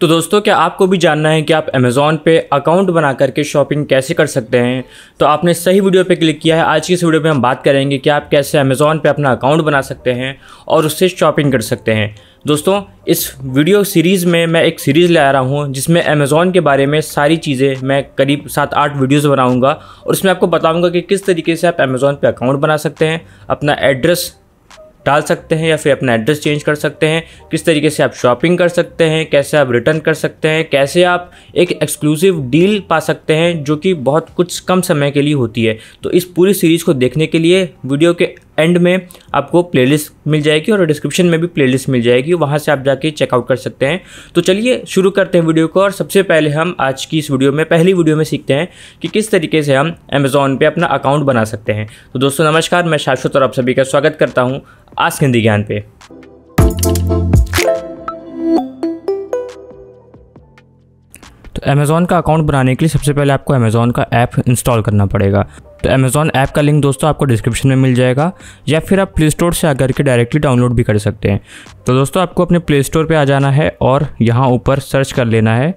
तो दोस्तों क्या आपको भी जानना है कि आप अमेज़ॉन पे अकाउंट बना करके शॉपिंग कैसे कर सकते हैं तो आपने सही वीडियो पे क्लिक किया है आज की इस वीडियो में हम बात करेंगे कि आप कैसे अमेज़ॉन पे अपना अकाउंट बना सकते हैं और उससे शॉपिंग कर सकते हैं दोस्तों इस वीडियो सीरीज़ में मैं एक सीरीज़ ले आ रहा हूँ जिसमें अमेज़ॉन के बारे में सारी चीज़ें मैं करीब सात आठ वीडियोज़ बनाऊँगा और उसमें आपको बताऊँगा कि किस तरीके से आप अमेज़ॉन पर अकाउंट बना सकते हैं अपना एड्रेस डाल सकते हैं या फिर अपना एड्रेस चेंज कर सकते हैं किस तरीके से आप शॉपिंग कर सकते हैं कैसे आप रिटर्न कर सकते हैं कैसे आप एक एक्सक्लूसिव डील पा सकते हैं जो कि बहुत कुछ कम समय के लिए होती है तो इस पूरी सीरीज़ को देखने के लिए वीडियो के एंड में आपको प्लेलिस्ट मिल जाएगी और डिस्क्रिप्शन में भी प्लेलिस्ट मिल जाएगी वहाँ से आप जाके चेकआउट कर सकते हैं तो चलिए शुरू करते हैं वीडियो को और सबसे पहले हम आज की इस वीडियो में पहली वीडियो में सीखते हैं कि किस तरीके से हम अमेज़ोन पे अपना अकाउंट बना सकते हैं तो दोस्तों नमस्कार मैं शाश्वत और आप सभी का स्वागत करता हूँ आज हिंदी ज्ञान पे तो अमेज़ोन का अकाउंट बनाने के लिए सबसे पहले आपको अमेज़ोन का ऐप इंस्टॉल करना पड़ेगा तो अमेज़ॉन ऐप का लिंक दोस्तों आपको डिस्क्रिप्शन में मिल जाएगा या फिर आप प्ले स्टोर से आकर के डायरेक्टली डाउनलोड भी कर सकते हैं तो दोस्तों आपको अपने प्ले स्टोर पर आ जाना है और यहाँ ऊपर सर्च कर लेना है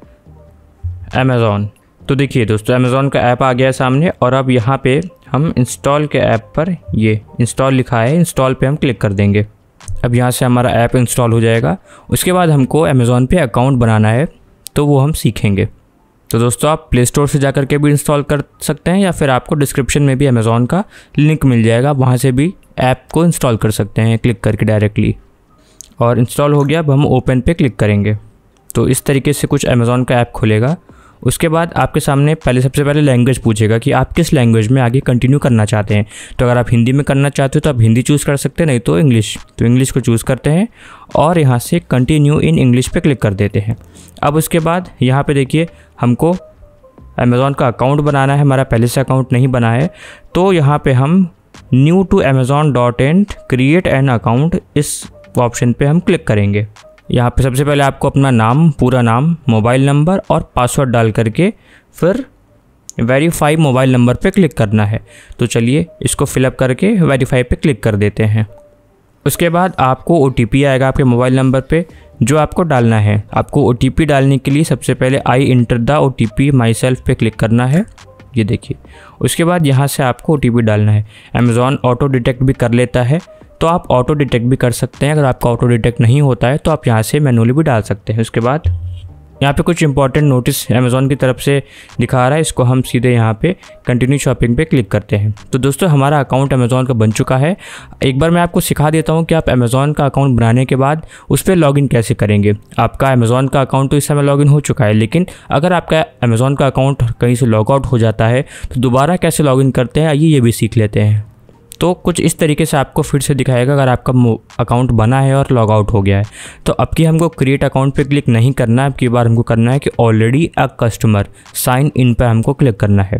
अमेज़ॉन तो देखिए दोस्तों अमेज़ॉन का ऐप आ गया है सामने और अब यहाँ पे हम इंस्टॉल के ऐप पर ये इंस्टॉल लिखा है इंस्टॉल पे हम क्लिक कर देंगे अब यहाँ से हमारा ऐप इंस्टॉल हो जाएगा उसके बाद हमको अमेज़ॉन पे अकाउंट बनाना है तो वो हम सीखेंगे तो दोस्तों आप प्ले स्टोर से जा कर के भी इंस्टॉल कर सकते हैं या फिर आपको डिस्क्रिप्शन में भी अमेज़ोन का लिंक मिल जाएगा वहाँ से भी ऐप को इंस्टॉल कर सकते हैं क्लिक करके डायरेक्टली और इंस्टॉल हो गया अब हम ओपन पे क्लिक करेंगे तो इस तरीके से कुछ अमेज़ोन का ऐप खुलेगा उसके बाद आपके सामने पहले सबसे पहले लैंग्वेज पूछेगा कि आप किस लैंग्वेज में आगे कंटिन्यू करना चाहते हैं तो अगर आप हिंदी में करना चाहते हो तो आप हिंदी चूज़ कर सकते हैं नहीं तो इंग्लिश तो इंग्लिश को चूज़ करते हैं और यहाँ से कंटिन्यू इन इंग्लिश पर क्लिक कर देते हैं अब उसके बाद यहाँ पर देखिए हमको अमेज़ोन का अकाउंट बनाना है हमारा पहले से अकाउंट नहीं बना है तो यहाँ पर हम new to Amazon dot and create an account इस ऑप्शन पे हम क्लिक करेंगे यहाँ पे सबसे पहले आपको अपना नाम पूरा नाम मोबाइल नंबर और पासवर्ड डाल करके फिर वेरीफाई मोबाइल नंबर पे क्लिक करना है तो चलिए इसको फिलअप करके वेरीफाई पे क्लिक कर देते हैं उसके बाद आपको ओ आएगा आपके मोबाइल नंबर पर जो आपको डालना है आपको ओ डालने के लिए सबसे पहले I enter the O T P myself पर क्लिक करना है ये देखिए उसके बाद यहाँ से आपको ओ डालना है अमेज़ॉन ऑटो डिटेक्ट भी कर लेता है तो आप ऑटो डिटेक्ट भी कर सकते हैं अगर आपका ऑटो डिटेक्ट नहीं होता है तो आप यहाँ से मैनुअली भी डाल सकते हैं उसके बाद यहाँ पे कुछ इंपॉर्टेंट नोटिस अमेज़ॉन की तरफ से दिखा रहा है इसको हम सीधे यहाँ पे कंटिन्यू शॉपिंग पे क्लिक करते हैं तो दोस्तों हमारा अकाउंट अमेज़ॉन का बन चुका है एक बार मैं आपको सिखा देता हूँ कि आप अमेज़ॉन का अकाउंट बनाने के बाद उस पर लॉगिन कैसे करेंगे आपका अमेज़ोन का अकाउंट तो इस समय लॉगिन हो चुका है लेकिन अगर आपका अमेज़ॉन का अकाउंट कहीं से लॉगआउट हो जाता है तो दोबारा कैसे लॉगिन करते हैं आइए ये भी सीख लेते हैं तो कुछ इस तरीके से आपको फिर से दिखाएगा अगर आपका अकाउंट बना है और लॉग आउट हो गया है तो अब की हमको क्रिएट अकाउंट पे क्लिक नहीं करना है अब की बार हमको करना है कि already a customer sign in पर हमको क्लिक करना है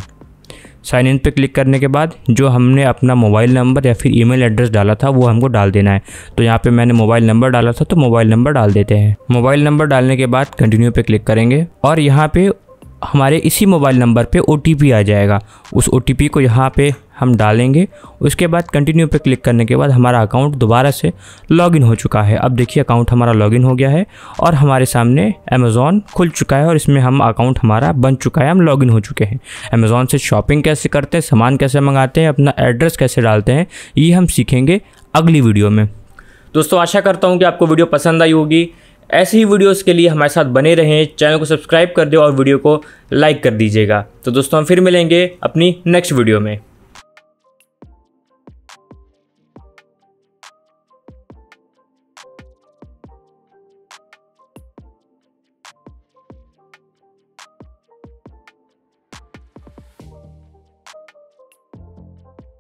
साइन इन पे क्लिक करने के बाद जो हमने अपना मोबाइल नंबर या फिर ईमेल एड्रेस डाला था वो हमको डाल देना है तो यहाँ पे मैंने मोबाइल नंबर डाला था तो मोबाइल नंबर डाल देते हैं मोबाइल नंबर डालने के बाद कंटिन्यू पे क्लिक करेंगे और यहाँ पे हमारे इसी मोबाइल नंबर पे ओ आ जाएगा उस ओ को यहाँ पे हम डालेंगे उसके बाद कंटिन्यू पर क्लिक करने के बाद हमारा अकाउंट दोबारा से लॉगिन हो चुका है अब देखिए अकाउंट हमारा लॉगिन हो गया है और हमारे सामने अमेज़ॉन खुल चुका है और इसमें हम अकाउंट हमारा बन चुका है हम लॉगिन हो चुके हैं अमेज़ॉन से शॉपिंग कैसे करते हैं सामान कैसे मंगाते हैं अपना एड्रेस कैसे डालते हैं ये हम सीखेंगे अगली वीडियो में दोस्तों आशा करता हूँ कि आपको वीडियो पसंद आई होगी ऐसे ही वीडियोस के लिए हमारे साथ बने रहें चैनल को सब्सक्राइब कर दें और वीडियो को लाइक कर दीजिएगा तो दोस्तों हम फिर मिलेंगे अपनी नेक्स्ट वीडियो में